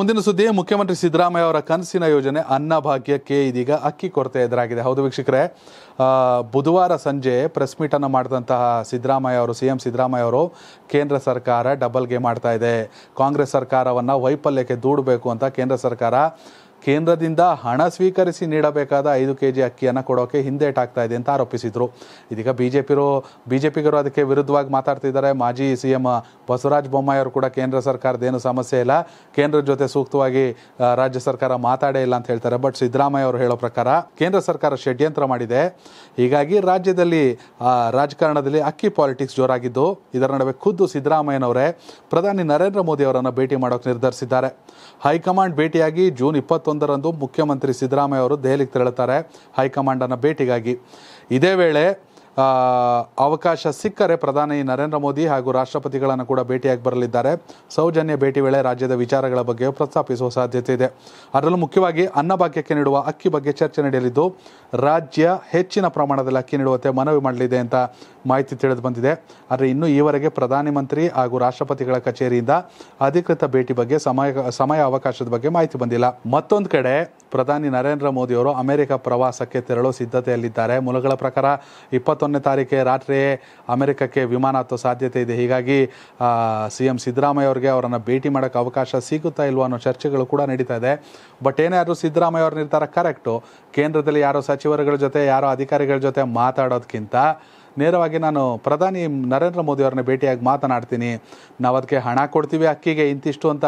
ಮುಂದಿನ ಸುದ್ದಿ ಮುಖ್ಯಮಂತ್ರಿ ಸಿದ್ದರಾಮಯ್ಯ ಅವರ ಕನಸಿನ ಯೋಜನೆ ಅನ್ನಭಾಗ್ಯಕ್ಕೆ ಇದೀಗ ಅಕ್ಕಿ ಕೊರತೆ ಎದುರಾಗಿದೆ ಹೌದು ವೀಕ್ಷಕರೇ ಬುಧವಾರ ಸಂಜೆ ಪ್ರೆಸ್ ಅನ್ನು ಮಾಡಿದಂತಹ ಸಿದ್ದರಾಮಯ್ಯ ಅವರು ಸಿ ಎಂ ಸಿದ್ದರಾಮಯ್ಯ ಅವರು ಕೇಂದ್ರ ಸರ್ಕಾರ ಡಬಲ್ಗೆ ಮಾಡ್ತಾ ಇದೆ ಕಾಂಗ್ರೆಸ್ ಸರ್ಕಾರವನ್ನು ವೈಫಲ್ಯಕ್ಕೆ ದೂಡಬೇಕು ಅಂತ ಕೇಂದ್ರ ಸರ್ಕಾರ ಕೇಂದ್ರದಿಂದ ಹಣ ಸ್ವೀಕರಿಸಿ ನೀಡಬೇಕಾದ ಐದು ಕೆ ಜಿ ಅಕ್ಕಿಯನ್ನು ಕೊಡೋಕೆ ಹಿಂದೇಟಾಗ್ತಾ ಇದೆ ಅಂತ ಆರೋಪಿಸಿದರು ಇದೀಗ ಜೆ ಪಿಗರು ಅದಕ್ಕೆ ವಿರುದ್ಧವಾಗಿ ಮಾತಾಡ್ತಿದ್ದಾರೆ ಮಾಜಿ ಸಿ ಎಂ ಬಸವರಾಜ ಅವರು ಕೂಡ ಕೇಂದ್ರ ಸರ್ಕಾರದ ಏನು ಸಮಸ್ಯೆ ಇಲ್ಲ ಕೇಂದ್ರದ ಜೊತೆ ಸೂಕ್ತವಾಗಿ ರಾಜ್ಯ ಸರ್ಕಾರ ಮಾತಾಡೇ ಇಲ್ಲ ಅಂತ ಹೇಳ್ತಾರೆ ಬಟ್ ಸಿದ್ದರಾಮಯ್ಯ ಅವರು ಹೇಳೋ ಪ್ರಕಾರ ಕೇಂದ್ರ ಸರ್ಕಾರ ಷಡ್ಯಂತ್ರ ಮಾಡಿದೆ ಹೀಗಾಗಿ ರಾಜ್ಯದಲ್ಲಿ ರಾಜಕಾರಣದಲ್ಲಿ ಅಕ್ಕಿ ಪಾಲಿಟಿಕ್ಸ್ ಜೋರಾಗಿದ್ದು ಇದರ ನಡುವೆ ಖುದ್ದು ಸಿದ್ದರಾಮಯ್ಯನವರೇ ಪ್ರಧಾನಿ ನರೇಂದ್ರ ಮೋದಿ ಅವರನ್ನು ಭೇಟಿ ಮಾಡೋಕೆ ನಿರ್ಧರಿಸಿದ್ದಾರೆ ಹೈಕಮಾಂಡ್ ಭೇಟಿಯಾಗಿ ಜೂನ್ ಇಪ್ಪತ್ತು ಇಪ್ಪತ್ತೊಂದರಂದು ಮುಖ್ಯಮಂತ್ರಿ ಸಿದ್ದರಾಮಯ್ಯ ಅವರು ದೆಹಲಿಗೆ ತೆರಳುತ್ತಾರೆ ಅನ್ನ ಭೇಟಿಗಾಗಿ ಇದೇ ವೇಳೆ ಅವಕಾಶ ಸಿಕ್ಕರೆ ಪ್ರಧಾನಿ ನರೇಂದ್ರ ಮೋದಿ ಹಾಗೂ ರಾಷ್ಟ್ರಪತಿಗಳನ್ನು ಕೂಡ ಭೇಟಿಯಾಗಿ ಬರಲಿದ್ದಾರೆ ಸೌಜನ್ಯ ಭೇಟಿ ವೇಳೆ ರಾಜ್ಯದ ವಿಚಾರಗಳ ಬಗ್ಗೆ ಪ್ರಸ್ತಾಪಿಸುವ ಸಾಧ್ಯತೆ ಇದೆ ಅದರಲ್ಲೂ ಮುಖ್ಯವಾಗಿ ಅನ್ನಭಾಗ್ಯಕ್ಕೆ ನೀಡುವ ಅಕ್ಕಿ ಬಗ್ಗೆ ಚರ್ಚೆ ನಡೆಯಲಿದ್ದು ರಾಜ್ಯ ಹೆಚ್ಚಿನ ಪ್ರಮಾಣದಲ್ಲಿ ಅಕ್ಕಿ ನೀಡುವಂತೆ ಮನವಿ ಮಾಡಲಿದೆ ಅಂತ ಮಾಹಿತಿ ತಿಳಿದು ಬಂದಿದೆ ಆದರೆ ಇನ್ನೂ ಈವರೆಗೆ ಪ್ರಧಾನಿ ಮಂತ್ರಿ ಹಾಗೂ ರಾಷ್ಟ್ರಪತಿಗಳ ಕಚೇರಿಯಿಂದ ಅಧಿಕೃತ ಭೇಟಿ ಬಗ್ಗೆ ಸಮಯ ಸಮಯ ಅವಕಾಶದ ಬಗ್ಗೆ ಮಾಹಿತಿ ಬಂದಿಲ್ಲ ಮತ್ತೊಂದು ಕಡೆ ಪ್ರಧಾನಿ ನರೇಂದ್ರ ಮೋದಿಯವರು ಅಮೆರಿಕ ಪ್ರವಾಸಕ್ಕೆ ತೆರಳೋ ಸಿದ್ಧತೆಯಲ್ಲಿದ್ದಾರೆ ಮೂಲಗಳ ಪ್ರಕಾರ ಇಪ್ಪತ್ತೊಂದನೇ ತಾರೀಕೆ ರಾತ್ರಿಯೇ ಅಮೆರಿಕಕ್ಕೆ ವಿಮಾನ ಹತ್ತೋ ಸಾಧ್ಯತೆ ಇದೆ ಹೀಗಾಗಿ ಸಿ ಎಂ ಸಿದ್ದರಾಮಯ್ಯ ಅವರಿಗೆ ಅವರನ್ನು ಭೇಟಿ ಮಾಡೋಕ್ಕೆ ಅವಕಾಶ ಸಿಗುತ್ತಾ ಇಲ್ವೋ ಅನ್ನೋ ಚರ್ಚೆಗಳು ಕೂಡ ನಡೀತಾ ಇದೆ ಬಟ್ ಏನೇ ಆದರೂ ಸಿದ್ದರಾಮಯ್ಯ ಅವ್ರ ನಿರ್ಧಾರ ಕರೆಕ್ಟು ಕೇಂದ್ರದಲ್ಲಿ ಯಾರೋ ಸಚಿವರುಗಳ ಜೊತೆ ಯಾರೋ ಅಧಿಕಾರಿಗಳ ಜೊತೆ ಮಾತಾಡೋದಕ್ಕಿಂತ ನೇರವಾಗಿ ನಾನು ಪ್ರಧಾನಿ ನರೇಂದ್ರ ಮೋದಿ ಅವ್ರನ್ನ ಭೇಟಿಯಾಗಿ ಮಾತನಾಡ್ತೀನಿ ನಾವು ಅದಕ್ಕೆ ಹಣ ಕೊಡ್ತೀವಿ ಅಕ್ಕಿಗೆ ಇಂತಿಷ್ಟು ಅಂತ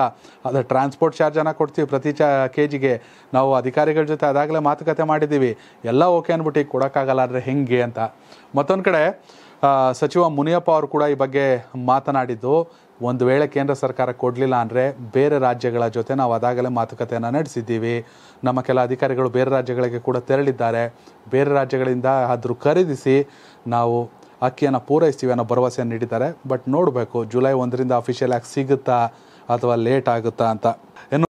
ಅದು ಟ್ರಾನ್ಸ್ಪೋರ್ಟ್ ಚಾರ್ಜನ್ನು ಕೊಡ್ತೀವಿ ಪ್ರತಿ ಚ ಕೆಜಿಗೆ ನಾವು ಅಧಿಕಾರಿಗಳ ಜೊತೆ ಅದಾಗಲೇ ಮಾತುಕತೆ ಮಾಡಿದ್ದೀವಿ ಎಲ್ಲ ಓಕೆ ಅಂದ್ಬಿಟ್ಟು ಈಗ ಕೊಡೋಕ್ಕಾಗಲ್ಲ ಆದರೆ ಹೆಂಗೆ ಅಂತ ಮತ್ತೊಂದು ಕಡೆ ಸಚಿವ ಮುನಿಯಪ್ಪ ಅವರು ಕೂಡ ಈ ಬಗ್ಗೆ ಮಾತನಾಡಿದ್ದು ಒಂದು ವೇಳೆ ಕೇಂದ್ರ ಸರ್ಕಾರ ಕೊಡಲಿಲ್ಲ ಅಂದರೆ ಬೇರೆ ರಾಜ್ಯಗಳ ಜೊತೆ ನಾವು ಅದಾಗಲೇ ಮಾತುಕತೆಯನ್ನು ನಡೆಸಿದ್ದೀವಿ ನಮ್ಮ ಕೆಲ ಅಧಿಕಾರಿಗಳು ಬೇರೆ ರಾಜ್ಯಗಳಿಗೆ ಕೂಡ ತೆರಳಿದ್ದಾರೆ ಬೇರೆ ರಾಜ್ಯಗಳಿಂದ ಆದರೂ ಖರೀದಿಸಿ ನಾವು ಅಕ್ಕಿಯನ್ನು ಪೂರೈಸ್ತೀವಿ ಅನ್ನೋ ಭರವಸೆಯನ್ನು ನೀಡಿದ್ದಾರೆ ಬಟ್ ನೋಡಬೇಕು ಜುಲೈ ಒಂದರಿಂದ ಅಫಿಷಿಯಲ್ ಆಗಿ ಸಿಗುತ್ತಾ ಅಥವಾ ಲೇಟ್ ಆಗುತ್ತಾ ಅಂತ